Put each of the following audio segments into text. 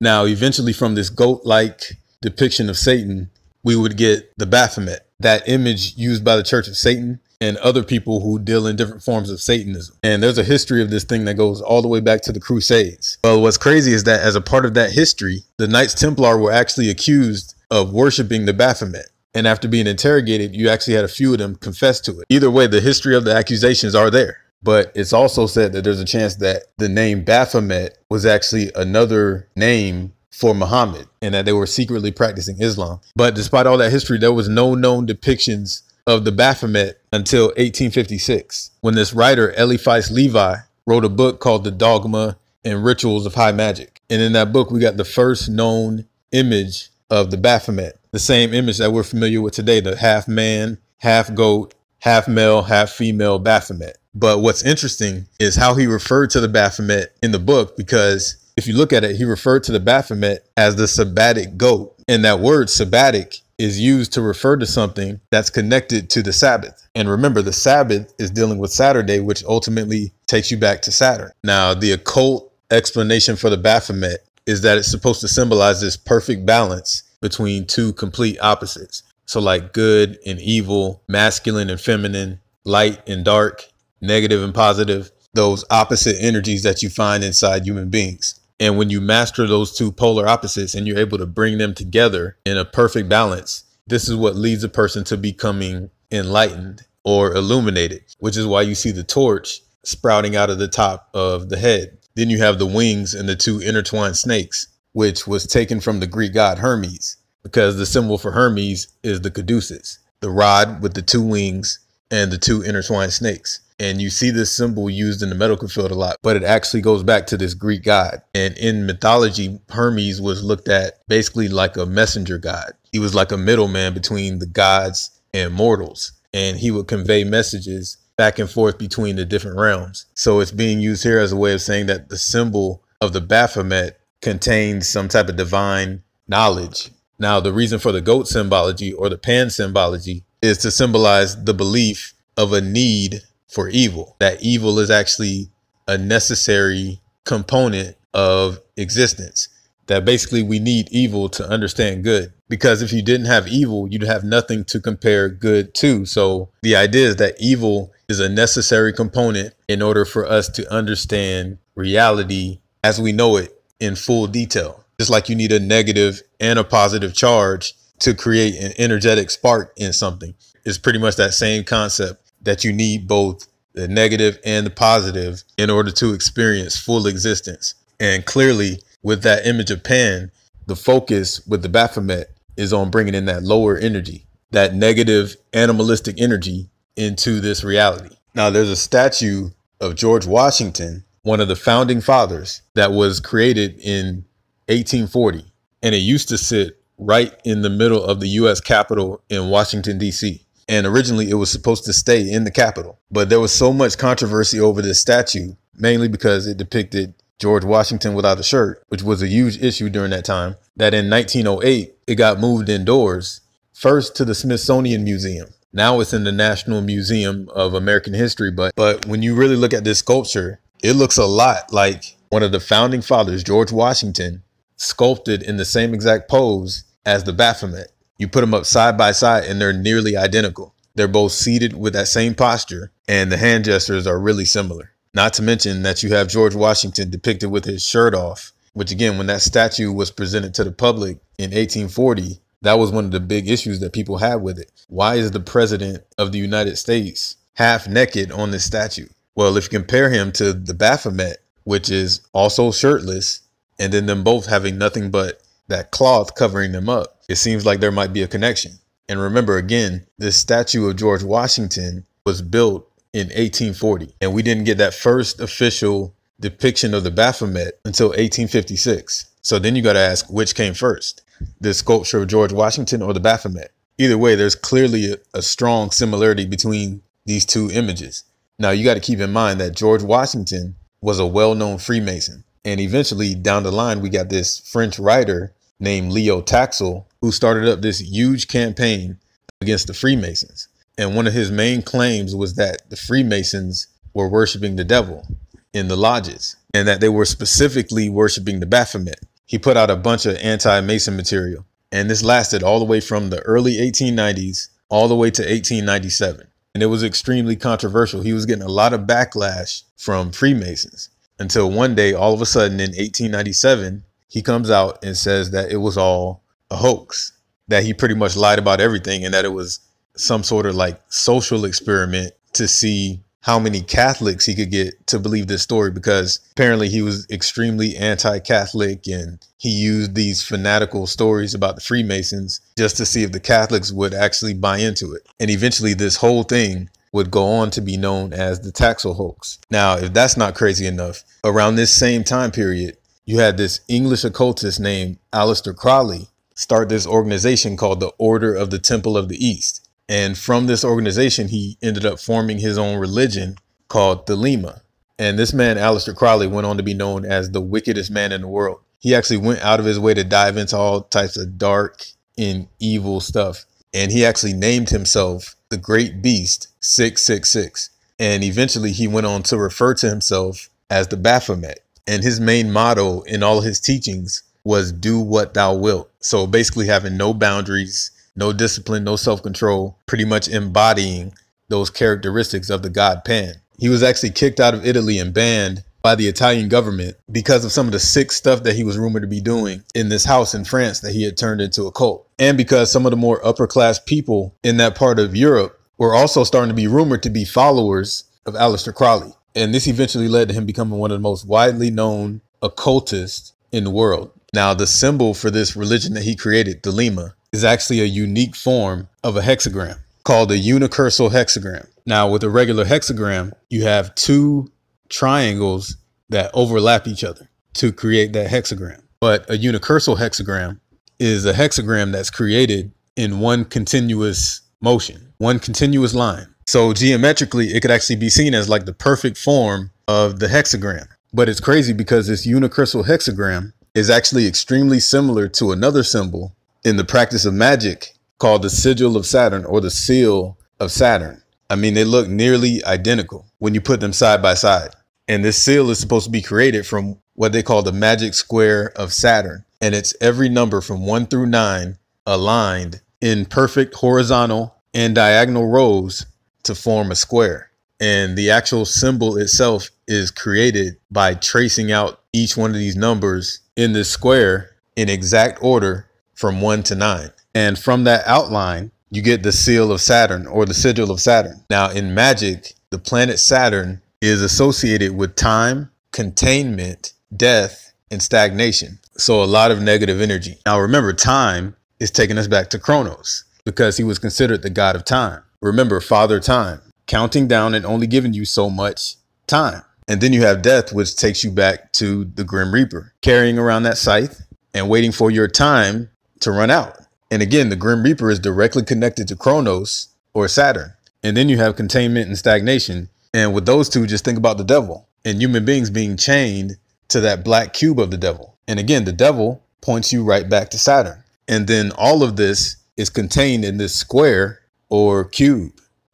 Now, eventually, from this goat like depiction of Satan, we would get the Baphomet, that image used by the Church of Satan and other people who deal in different forms of Satanism. And there's a history of this thing that goes all the way back to the Crusades. Well, what's crazy is that as a part of that history, the Knights Templar were actually accused of worshiping the Baphomet. And after being interrogated, you actually had a few of them confess to it. Either way, the history of the accusations are there. But it's also said that there's a chance that the name Baphomet was actually another name for Muhammad and that they were secretly practicing Islam. But despite all that history, there was no known depictions of the Baphomet until 1856, when this writer, Eliphas Levi, wrote a book called The Dogma and Rituals of High Magic. And in that book, we got the first known image of the Baphomet, the same image that we're familiar with today, the half man, half goat, half male, half female Baphomet. But what's interesting is how he referred to the Baphomet in the book, because if you look at it, he referred to the Baphomet as the sabbatic goat. And that word sabbatic is used to refer to something that's connected to the Sabbath. And remember, the Sabbath is dealing with Saturday, which ultimately takes you back to Saturn. Now, the occult explanation for the Baphomet is that it's supposed to symbolize this perfect balance between two complete opposites. So, like good and evil, masculine and feminine, light and dark, negative and positive, those opposite energies that you find inside human beings. And when you master those two polar opposites and you're able to bring them together in a perfect balance, this is what leads a person to becoming enlightened or illuminated, which is why you see the torch sprouting out of the top of the head. Then you have the wings and the two intertwined snakes, which was taken from the Greek god Hermes because the symbol for Hermes is the caduceus, the rod with the two wings and the two intertwined snakes. And you see this symbol used in the medical field a lot, but it actually goes back to this Greek god. And in mythology, Hermes was looked at basically like a messenger god. He was like a middleman between the gods and mortals, and he would convey messages back and forth between the different realms. So it's being used here as a way of saying that the symbol of the Baphomet contains some type of divine knowledge now, the reason for the goat symbology or the pan symbology is to symbolize the belief of a need for evil, that evil is actually a necessary component of existence. That basically we need evil to understand good. Because if you didn't have evil, you'd have nothing to compare good to. So the idea is that evil is a necessary component in order for us to understand reality as we know it in full detail. Just like you need a negative and a positive charge to create an energetic spark in something. It's pretty much that same concept that you need both the negative and the positive in order to experience full existence. And clearly, with that image of Pan, the focus with the Baphomet is on bringing in that lower energy, that negative animalistic energy into this reality. Now, there's a statue of George Washington, one of the founding fathers, that was created in 1840, and it used to sit right in the middle of the US Capitol in Washington, D.C. And originally, it was supposed to stay in the Capitol. But there was so much controversy over this statue, mainly because it depicted George Washington without a shirt, which was a huge issue during that time, that in 1908, it got moved indoors, first to the Smithsonian Museum. Now it's in the National Museum of American History. But, but when you really look at this sculpture, it looks a lot like one of the founding fathers, George Washington, sculpted in the same exact pose as the Baphomet. You put them up side by side and they're nearly identical. They're both seated with that same posture, and the hand gestures are really similar. Not to mention that you have George Washington depicted with his shirt off, which, again, when that statue was presented to the public in 1840, that was one of the big issues that people had with it. Why is the president of the United States half naked on this statue? Well, if you compare him to the Baphomet, which is also shirtless, and then them both having nothing but that cloth covering them up, it seems like there might be a connection. And remember again, this statue of George Washington was built in 1840, and we didn't get that first official depiction of the Baphomet until 1856. So then you got to ask which came first, the sculpture of George Washington or the Baphomet? Either way, there's clearly a, a strong similarity between these two images. Now you got to keep in mind that George Washington was a well known Freemason. And eventually down the line, we got this French writer named Leo Taxel who started up this huge campaign against the Freemasons. And one of his main claims was that the Freemasons were worshiping the devil in the lodges and that they were specifically worshiping the Baphomet. He put out a bunch of anti Mason material, and this lasted all the way from the early 1890s all the way to 1897. And it was extremely controversial. He was getting a lot of backlash from Freemasons until one day, all of a sudden in 1897, he comes out and says that it was all a hoax, that he pretty much lied about everything and that it was some sort of like social experiment to see how many Catholics he could get to believe this story because apparently he was extremely anti Catholic and he used these fanatical stories about the Freemasons just to see if the Catholics would actually buy into it. And eventually, this whole thing would go on to be known as the Taxel hoax. Now, if that's not crazy enough, around this same time period, you had this English occultist named Aleister Crowley start this organization called the Order of the Temple of the East. And from this organization, he ended up forming his own religion called the Lima. And this man, Aleister Crowley, went on to be known as the wickedest man in the world. He actually went out of his way to dive into all types of dark and evil stuff. And he actually named himself the Great Beast 666. And eventually he went on to refer to himself as the Baphomet. And his main motto in all his teachings was do what thou wilt. So basically having no boundaries, no discipline, no self control, pretty much embodying those characteristics of the god Pan. He was actually kicked out of Italy and banned by the Italian government because of some of the sick stuff that he was rumored to be doing in this house in France that he had turned into a cult. And because some of the more upper class people in that part of Europe were also starting to be rumored to be followers of Aleister Crowley. And this eventually led to him becoming one of the most widely known occultists in the world. Now, the symbol for this religion that he created, the Lima, is actually a unique form of a hexagram called a unicursal hexagram. Now, with a regular hexagram, you have two triangles that overlap each other to create that hexagram. But a unicursal hexagram is a hexagram that's created in one continuous motion, one continuous line. So geometrically, it could actually be seen as like the perfect form of the hexagram. But it's crazy because this unicursal hexagram is actually extremely similar to another symbol in the practice of magic called the sigil of Saturn or the seal of Saturn. I mean, they look nearly identical when you put them side by side. And this seal is supposed to be created from what they call the magic square of Saturn. And it's every number from one through nine aligned in perfect horizontal and diagonal rows to form a square. And the actual symbol itself is created by tracing out each one of these numbers in this square in exact order from one to nine. And from that outline, you get the seal of Saturn or the sigil of Saturn. Now, in magic, the planet Saturn is associated with time, containment, death, and stagnation. So a lot of negative energy. Now remember, time is taking us back to Kronos because he was considered the god of time. Remember, Father Time, counting down and only giving you so much time. And then you have death, which takes you back to the Grim Reaper, carrying around that scythe and waiting for your time to run out. And again, the Grim Reaper is directly connected to Kronos or Saturn. And then you have containment and stagnation, and with those two, just think about the devil and human beings being chained to that black cube of the devil. And again, the devil points you right back to Saturn. And then all of this is contained in this square or cube.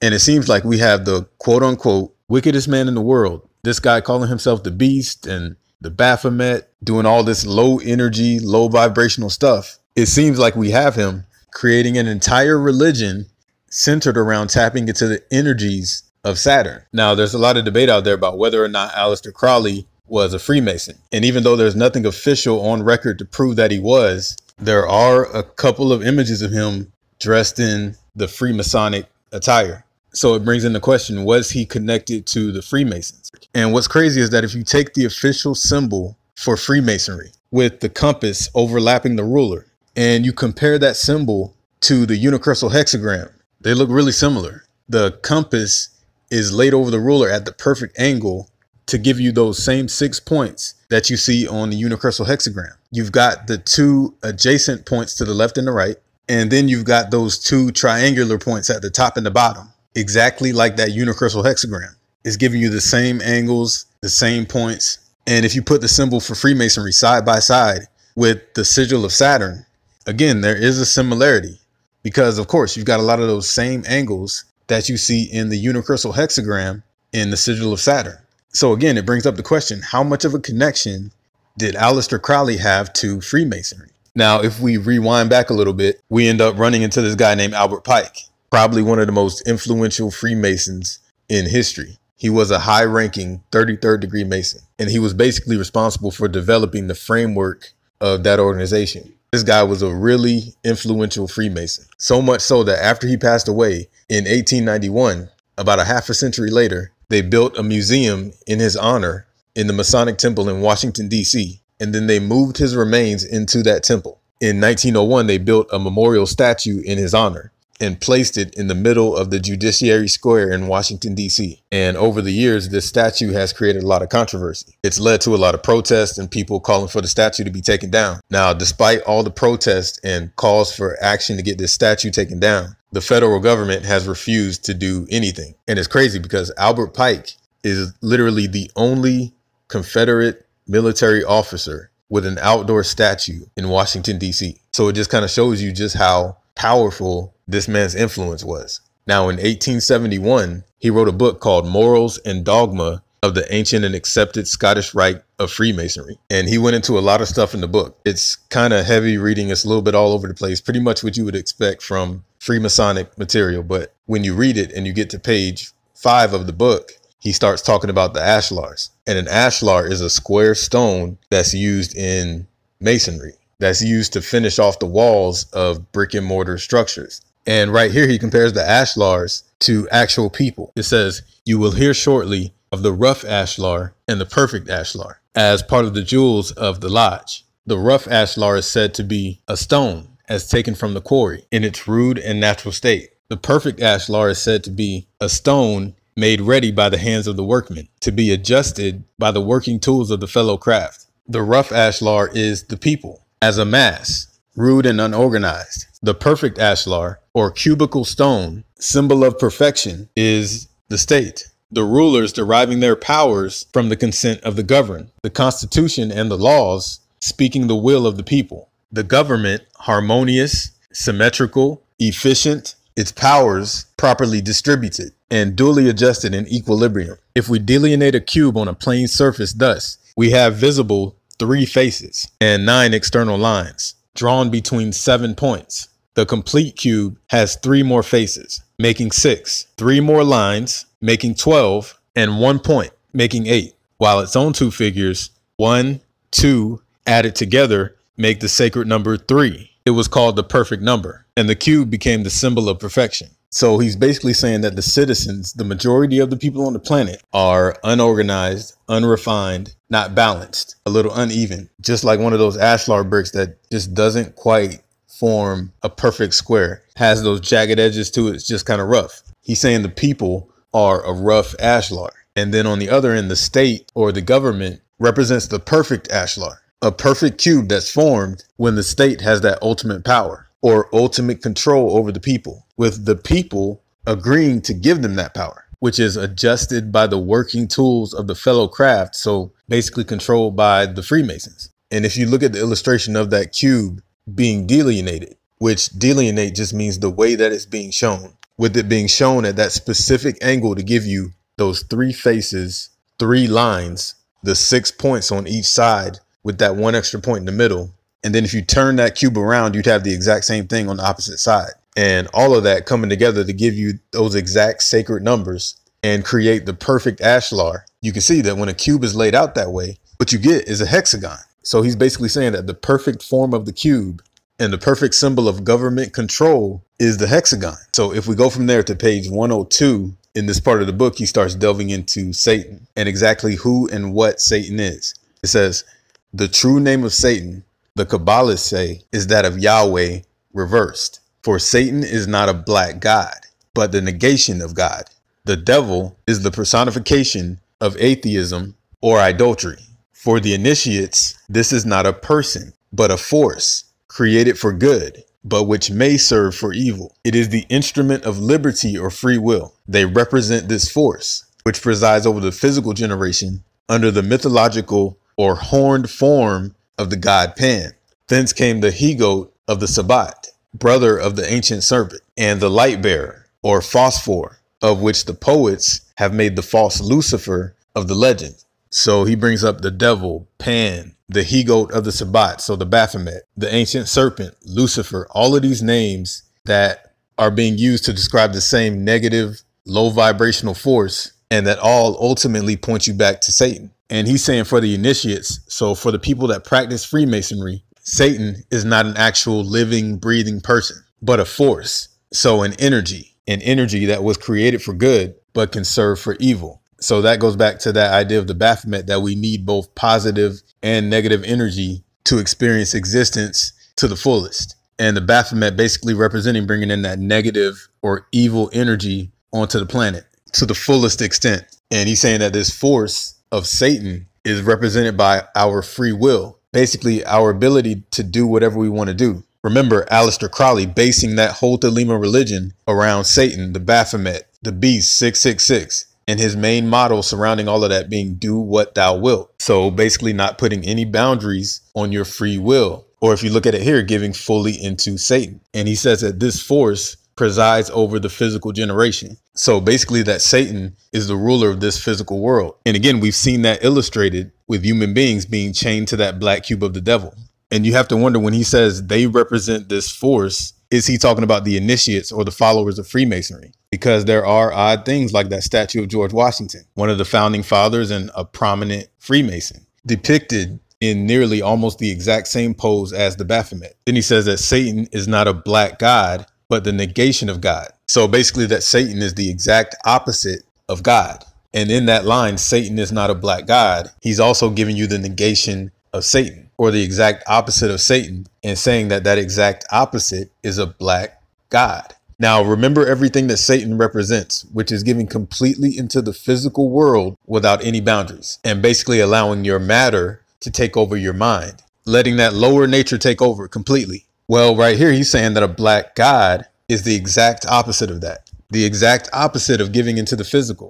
And it seems like we have the quote unquote wickedest man in the world. This guy calling himself the beast and the Baphomet, doing all this low energy, low vibrational stuff. It seems like we have him creating an entire religion centered around tapping into the energies of Saturn. Now, there's a lot of debate out there about whether or not Aleister Crowley was a Freemason. And even though there's nothing official on record to prove that he was, there are a couple of images of him dressed in the Freemasonic attire. So it brings in the question was he connected to the Freemasons? And what's crazy is that if you take the official symbol for Freemasonry with the compass overlapping the ruler and you compare that symbol to the universal hexagram, they look really similar. The compass is laid over the ruler at the perfect angle to give you those same six points that you see on the universal hexagram. You've got the two adjacent points to the left and the right, and then you've got those two triangular points at the top and the bottom, exactly like that universal hexagram. It's giving you the same angles, the same points. And if you put the symbol for Freemasonry side by side with the sigil of Saturn, again, there is a similarity because, of course, you've got a lot of those same angles that you see in the universal hexagram in the sigil of Saturn. So again, it brings up the question, how much of a connection did Aleister Crowley have to Freemasonry? Now, if we rewind back a little bit, we end up running into this guy named Albert Pike, probably one of the most influential Freemasons in history. He was a high ranking 33rd degree Mason, and he was basically responsible for developing the framework of that organization. This guy was a really influential Freemason, so much so that after he passed away in 1891, about a half a century later, they built a museum in his honor in the Masonic Temple in Washington, D.C., and then they moved his remains into that temple. In 1901, they built a memorial statue in his honor and placed it in the middle of the Judiciary Square in Washington, D.C. And over the years, this statue has created a lot of controversy. It's led to a lot of protests and people calling for the statue to be taken down. Now, despite all the protests and calls for action to get this statue taken down, the federal government has refused to do anything. And it's crazy because Albert Pike is literally the only Confederate military officer with an outdoor statue in Washington, D.C. So it just kind of shows you just how powerful this man's influence was. Now, in 1871, he wrote a book called Morals and Dogma of the Ancient and Accepted Scottish Rite of Freemasonry. And he went into a lot of stuff in the book. It's kind of heavy reading, it's a little bit all over the place, pretty much what you would expect from Freemasonic material. But when you read it and you get to page five of the book, he starts talking about the ashlars. And an ashlar is a square stone that's used in masonry that's used to finish off the walls of brick and mortar structures. And right here, he compares the ashlars to actual people. It says, You will hear shortly of the rough ashlar and the perfect ashlar as part of the jewels of the lodge. The rough ashlar is said to be a stone as taken from the quarry in its rude and natural state. The perfect ashlar is said to be a stone made ready by the hands of the workman to be adjusted by the working tools of the fellow craft. The rough ashlar is the people as a mass, rude and unorganized. The perfect ashlar, or cubical stone, symbol of perfection, is the state. The rulers deriving their powers from the consent of the governed, the constitution and the laws speaking the will of the people. The government, harmonious, symmetrical, efficient, its powers properly distributed and duly adjusted in equilibrium. If we delineate a cube on a plane surface, thus, we have visible three faces and nine external lines, drawn between seven points. The complete cube has three more faces, making six, three more lines, making 12, and one point, making eight, while its own two figures, one, two, added together, make the sacred number three. It was called the perfect number, and the cube became the symbol of perfection. So he's basically saying that the citizens, the majority of the people on the planet, are unorganized, unrefined, not balanced, a little uneven, just like one of those ashlar bricks that just doesn't quite form a perfect square, has those jagged edges to it, it's just kind of rough. He's saying the people are a rough ashlar. And then on the other end, the state or the government represents the perfect ashlar, a perfect cube that's formed when the state has that ultimate power or ultimate control over the people, with the people agreeing to give them that power, which is adjusted by the working tools of the fellow craft. So basically controlled by the Freemasons. And if you look at the illustration of that cube being delineated, which delineate just means the way that it's being shown, with it being shown at that specific angle to give you those three faces, three lines, the six points on each side with that one extra point in the middle and then if you turn that cube around, you'd have the exact same thing on the opposite side. And all of that coming together to give you those exact sacred numbers and create the perfect ashlar. You can see that when a cube is laid out that way, what you get is a hexagon. So he's basically saying that the perfect form of the cube and the perfect symbol of government control is the hexagon. So if we go from there to page 102 in this part of the book, he starts delving into Satan and exactly who and what Satan is. It says, The true name of Satan the Kabbalists say is that of Yahweh reversed. For Satan is not a black god, but the negation of God. The devil is the personification of atheism or idolatry. For the initiates, this is not a person, but a force created for good, but which may serve for evil. It is the instrument of liberty or free will. They represent this force, which presides over the physical generation under the mythological or horned form of the god Pan. Thence came the he goat of the Sabbat, brother of the ancient serpent, and the light bearer, or phosphor, of which the poets have made the false Lucifer of the legend. So he brings up the devil, Pan, the he goat of the Sabbat, so the Baphomet, the ancient serpent, Lucifer, all of these names that are being used to describe the same negative, low vibrational force, and that all ultimately point you back to Satan. And he's saying for the initiates, so for the people that practice Freemasonry, Satan is not an actual living, breathing person, but a force. So an energy, an energy that was created for good, but can serve for evil. So that goes back to that idea of the Baphomet that we need both positive and negative energy to experience existence to the fullest. And the Baphomet basically representing bringing in that negative or evil energy onto the planet to the fullest extent. And he's saying that this force of Satan is represented by our free will, basically our ability to do whatever we want to do. Remember Aleister Crowley basing that whole Thelema religion around Satan, the Baphomet, the beast 666, and his main model surrounding all of that being do what thou wilt. So basically, not putting any boundaries on your free will. Or if you look at it here, giving fully into Satan. And he says that this force presides over the physical generation. So basically, that Satan is the ruler of this physical world. And again, we've seen that illustrated with human beings being chained to that black cube of the devil. And you have to wonder when he says they represent this force, is he talking about the initiates or the followers of Freemasonry? Because there are odd things like that statue of George Washington, one of the founding fathers and a prominent Freemason, depicted in nearly almost the exact same pose as the Baphomet. Then he says that Satan is not a black god, but the negation of God. So basically, that Satan is the exact opposite of God. And in that line, Satan is not a black God. He's also giving you the negation of Satan or the exact opposite of Satan and saying that that exact opposite is a black God. Now, remember everything that Satan represents, which is giving completely into the physical world without any boundaries and basically allowing your matter to take over your mind, letting that lower nature take over completely. Well, right here, he's saying that a black God is the exact opposite of that, the exact opposite of giving into the physical.